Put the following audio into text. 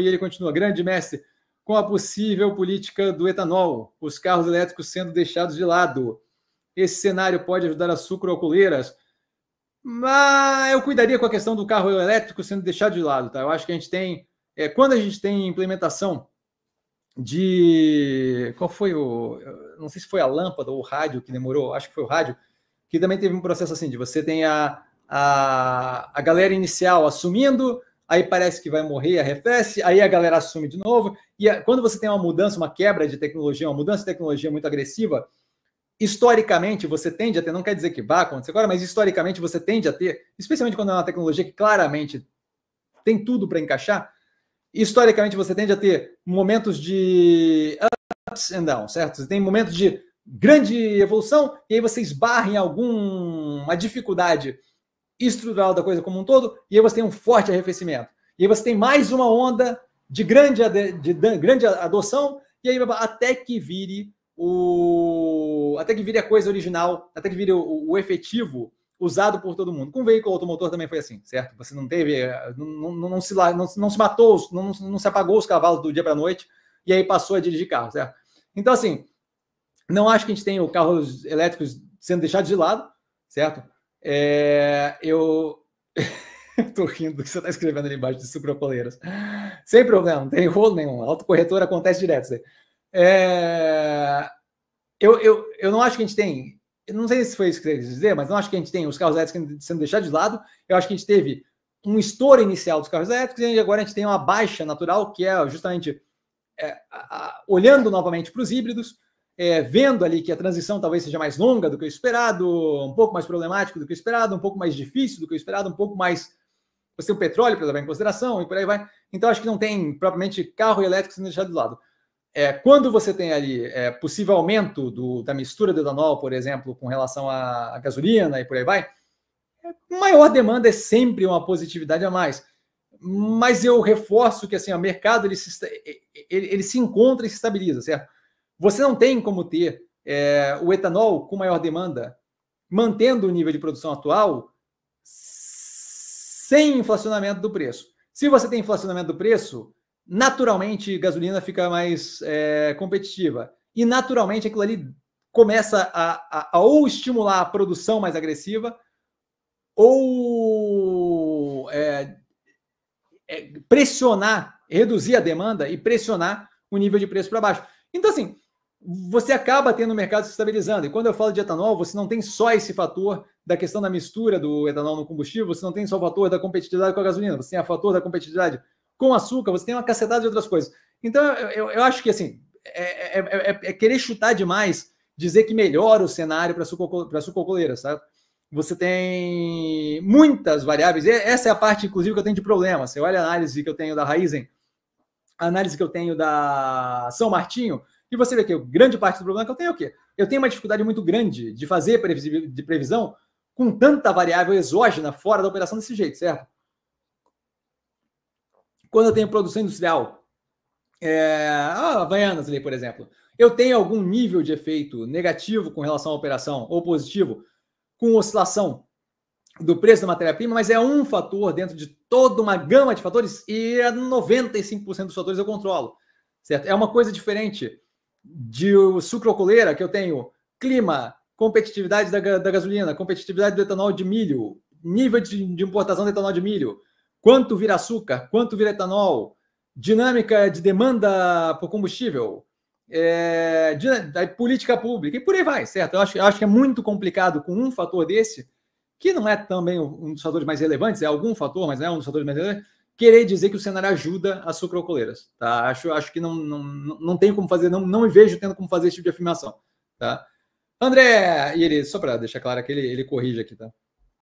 e ele continua: grande mestre, com a possível política do etanol, os carros elétricos sendo deixados de lado. Esse cenário pode ajudar a sucro alcooleiras. Mas eu cuidaria com a questão do carro elétrico sendo deixado de lado, tá? Eu acho que a gente tem. É, quando a gente tem implementação de. Qual foi o. Não sei se foi a lâmpada ou o rádio que demorou, acho que foi o rádio, que também teve um processo assim, de você tem a, a, a galera inicial assumindo, aí parece que vai morrer, arrefece, aí a galera assume de novo. E a, quando você tem uma mudança, uma quebra de tecnologia, uma mudança de tecnologia muito agressiva, historicamente você tende a ter, não quer dizer que vá acontecer agora, mas historicamente você tende a ter, especialmente quando é uma tecnologia que claramente tem tudo para encaixar, historicamente você tende a ter momentos de ups and downs, certo? Você tem momentos de grande evolução e aí você esbarra em alguma dificuldade estrutural da coisa como um todo, e aí você tem um forte arrefecimento. E aí você tem mais uma onda de grande, de, grande adoção, e aí até que vire o. Até que vire a coisa original, até que vire o, o efetivo usado por todo mundo. Com o veículo automotor também foi assim, certo? Você não teve, eh, não, não, não se, não, não se matou, não, não se apagou os cavalos do dia para a noite e aí passou a dirigir carro, certo? Então, assim, não acho que a gente tenha carros elétricos sendo deixados de lado, certo? É, eu tô rindo do que você está escrevendo ali embaixo de sucropoleiras. Sem problema, não tem rolo nenhum. Autocorretor acontece direto. É, eu, eu, eu não acho que a gente tem. não sei se foi isso que você quis dizer, mas não acho que a gente tem os carros elétricos sendo deixados de lado. Eu acho que a gente teve um estouro inicial dos carros elétricos e agora a gente tem uma baixa natural, que é justamente é, a, a, olhando novamente para os híbridos é, vendo ali que a transição talvez seja mais longa do que o esperado, um pouco mais problemático do que o esperado, um pouco mais difícil do que o esperado, um pouco mais. Você tem o petróleo para levar em consideração e por aí vai. Então, acho que não tem propriamente carro elétrico sendo deixado de lado. É, quando você tem ali é, possível aumento do, da mistura do etanol, por exemplo, com relação à, à gasolina e por aí vai, é, maior demanda é sempre uma positividade a mais. Mas eu reforço que assim, o mercado ele se, ele, ele se encontra e se estabiliza, certo? Você não tem como ter é, o etanol com maior demanda, mantendo o nível de produção atual, sem inflacionamento do preço. Se você tem inflacionamento do preço, naturalmente gasolina fica mais é, competitiva. E naturalmente aquilo ali começa a, a, a, ou estimular a produção mais agressiva ou é, é, pressionar, reduzir a demanda e pressionar o nível de preço para baixo. Então, assim, você acaba tendo o mercado se estabilizando. E quando eu falo de etanol, você não tem só esse fator da questão da mistura do etanol no combustível, você não tem só o fator da competitividade com a gasolina, você tem o fator da competitividade com açúcar, você tem uma cacetada de outras coisas. Então, eu, eu acho que, assim, é, é, é, é, querer chutar demais, dizer que melhora o cenário para a sucocoleira, sabe? Você tem muitas variáveis. Essa é a parte, inclusive, que eu tenho de problema. Você olha a análise que eu tenho da Raizen, a análise que eu tenho da São Martinho, e você vê que grande parte do problema que eu tenho é o quê? Eu tenho uma dificuldade muito grande de fazer de previsão com tanta variável exógena fora da operação desse jeito, certo? Quando eu tenho produção industrial, é, ah, Havaianas ali, por exemplo, eu tenho algum nível de efeito negativo com relação à operação ou positivo com oscilação do preço da matéria-prima, mas é um fator dentro de toda uma gama de fatores e 95% é dos fatores eu controlo, certo? É uma coisa diferente de sucrocoleira, que eu tenho clima, competitividade da, da gasolina, competitividade do etanol de milho, nível de, de importação de etanol de milho, quanto vira açúcar, quanto vira etanol, dinâmica de demanda por combustível, é, da política pública e por aí vai, certo? Eu acho, eu acho que é muito complicado com um fator desse, que não é também um dos fatores mais relevantes, é algum fator, mas não é um dos fatores mais relevantes, querer dizer que o cenário ajuda as sucrocoleiras, tá? Acho, acho que não, não, não tem como fazer, não, não me vejo tendo como fazer esse tipo de afirmação, tá? André, e ele, só para deixar claro que ele, ele corrige aqui, tá?